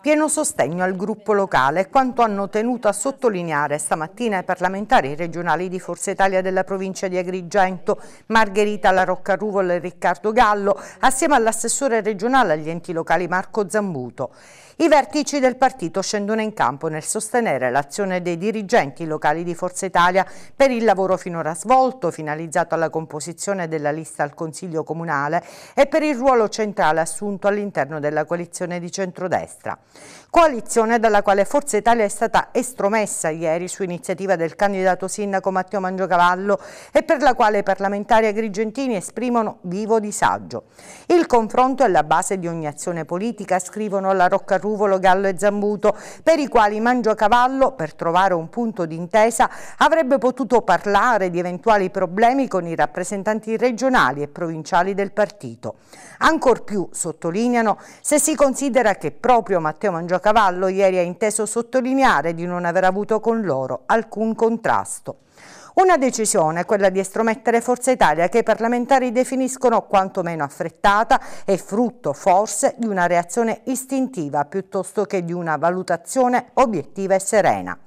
Pieno sostegno al gruppo locale quanto hanno tenuto a sottolineare stamattina i parlamentari regionali di Forza Italia della provincia di Agrigento, Margherita Larocca Ruvol e Riccardo Gallo, assieme all'assessore regionale agli enti locali Marco Zambuto. I vertici del partito scendono in campo nel sostenere l'azione dei dirigenti locali di Forza Italia per il lavoro finora svolto, finalizzato alla composizione della lista al Consiglio Comunale e per il ruolo centrale assunto all'interno della coalizione di centrodestra. Coalizione dalla quale Forza Italia è stata estromessa ieri su iniziativa del candidato sindaco Matteo Mangiocavallo e per la quale i parlamentari agrigentini esprimono vivo disagio. Il confronto è la base di ogni azione politica, scrivono la Roccarruta Truvolo, Gallo e Zambuto, per i quali Mangiocavallo, per trovare un punto d'intesa, avrebbe potuto parlare di eventuali problemi con i rappresentanti regionali e provinciali del partito. Ancor più, sottolineano, se si considera che proprio Matteo Mangiocavallo ieri ha inteso sottolineare di non aver avuto con loro alcun contrasto. Una decisione, quella di estromettere Forza Italia, che i parlamentari definiscono quantomeno affrettata è frutto forse di una reazione istintiva piuttosto che di una valutazione obiettiva e serena.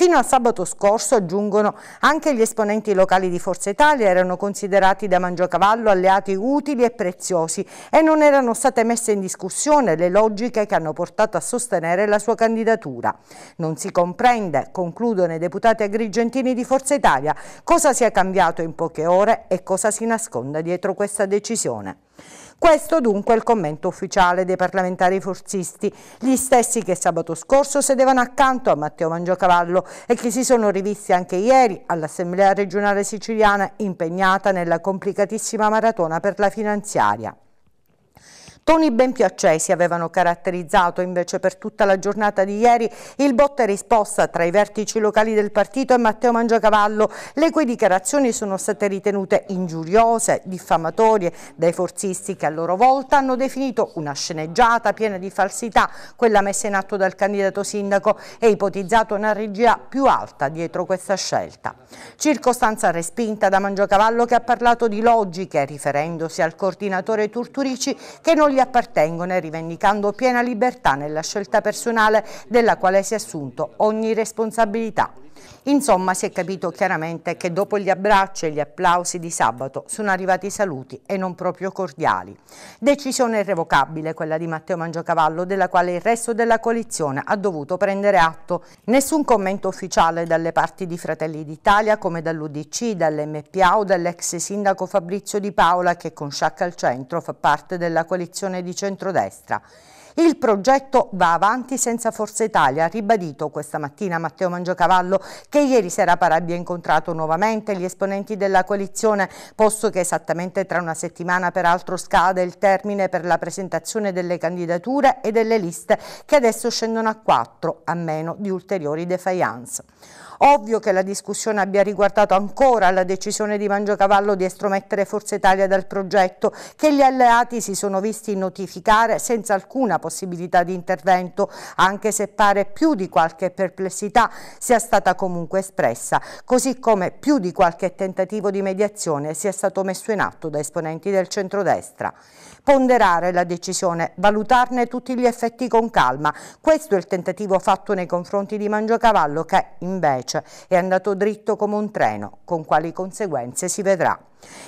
Fino a sabato scorso, aggiungono, anche gli esponenti locali di Forza Italia erano considerati da Mangiocavallo alleati utili e preziosi e non erano state messe in discussione le logiche che hanno portato a sostenere la sua candidatura. Non si comprende, concludono i deputati agrigentini di Forza Italia, cosa sia cambiato in poche ore e cosa si nasconda dietro questa decisione. Questo dunque è il commento ufficiale dei parlamentari forzisti, gli stessi che sabato scorso sedevano accanto a Matteo Mangiocavallo e che si sono rivisti anche ieri all'Assemblea regionale siciliana impegnata nella complicatissima maratona per la finanziaria. Toni ben più accesi avevano caratterizzato invece per tutta la giornata di ieri il botta e risposta tra i vertici locali del partito e Matteo Mangiacavallo, le cui dichiarazioni sono state ritenute ingiuriose, diffamatorie dai forzisti che a loro volta hanno definito una sceneggiata piena di falsità, quella messa in atto dal candidato sindaco e ipotizzato una regia più alta dietro questa scelta. Circostanza respinta da Mangiacavallo che ha parlato di logiche riferendosi al coordinatore Turturici che non gli cui appartengono, rivendicando piena libertà nella scelta personale della quale si è assunto ogni responsabilità. Insomma si è capito chiaramente che dopo gli abbracci e gli applausi di sabato sono arrivati i saluti e non proprio cordiali. Decisione irrevocabile quella di Matteo Mangiocavallo della quale il resto della coalizione ha dovuto prendere atto. Nessun commento ufficiale dalle parti di Fratelli d'Italia come dall'Udc, dall'MPA o dall'ex sindaco Fabrizio Di Paola che con Sciacca al centro fa parte della coalizione di centrodestra. Il progetto va avanti senza Forza Italia, ha ribadito questa mattina Matteo Mangiocavallo che ieri sera Parabbi ha incontrato nuovamente gli esponenti della coalizione, posto che esattamente tra una settimana peraltro scade il termine per la presentazione delle candidature e delle liste che adesso scendono a quattro, a meno di ulteriori defiance. Ovvio che la discussione abbia riguardato ancora la decisione di Mangiocavallo di estromettere Forza Italia dal progetto, che gli alleati si sono visti notificare senza alcuna possibilità di intervento, anche se pare più di qualche perplessità sia stata comunque espressa, così come più di qualche tentativo di mediazione sia stato messo in atto da esponenti del centrodestra. Ponderare la decisione, valutarne tutti gli effetti con calma, questo è il tentativo fatto nei confronti di Mangiocavallo che invece match, è andato dritto come un treno, con quali conseguenze si vedrà.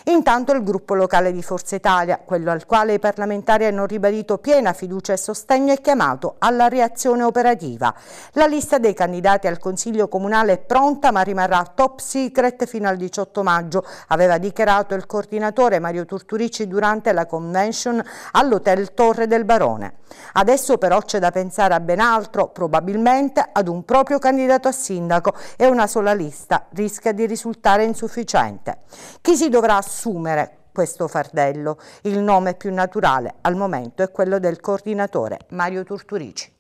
Intanto il gruppo locale di Forza Italia, quello al quale i parlamentari hanno ribadito piena fiducia e sostegno, è chiamato alla reazione operativa. La lista dei candidati al Consiglio Comunale è pronta ma rimarrà top secret fino al 18 maggio, aveva dichiarato il coordinatore Mario Turturici durante la convention all'Hotel Torre del Barone. Adesso però c'è da pensare a ben altro, probabilmente ad un proprio candidato a sindaco e una sola lista rischia di risultare insufficiente. Chi si dovrebbe dovrà assumere questo fardello. Il nome più naturale al momento è quello del coordinatore Mario Turturici.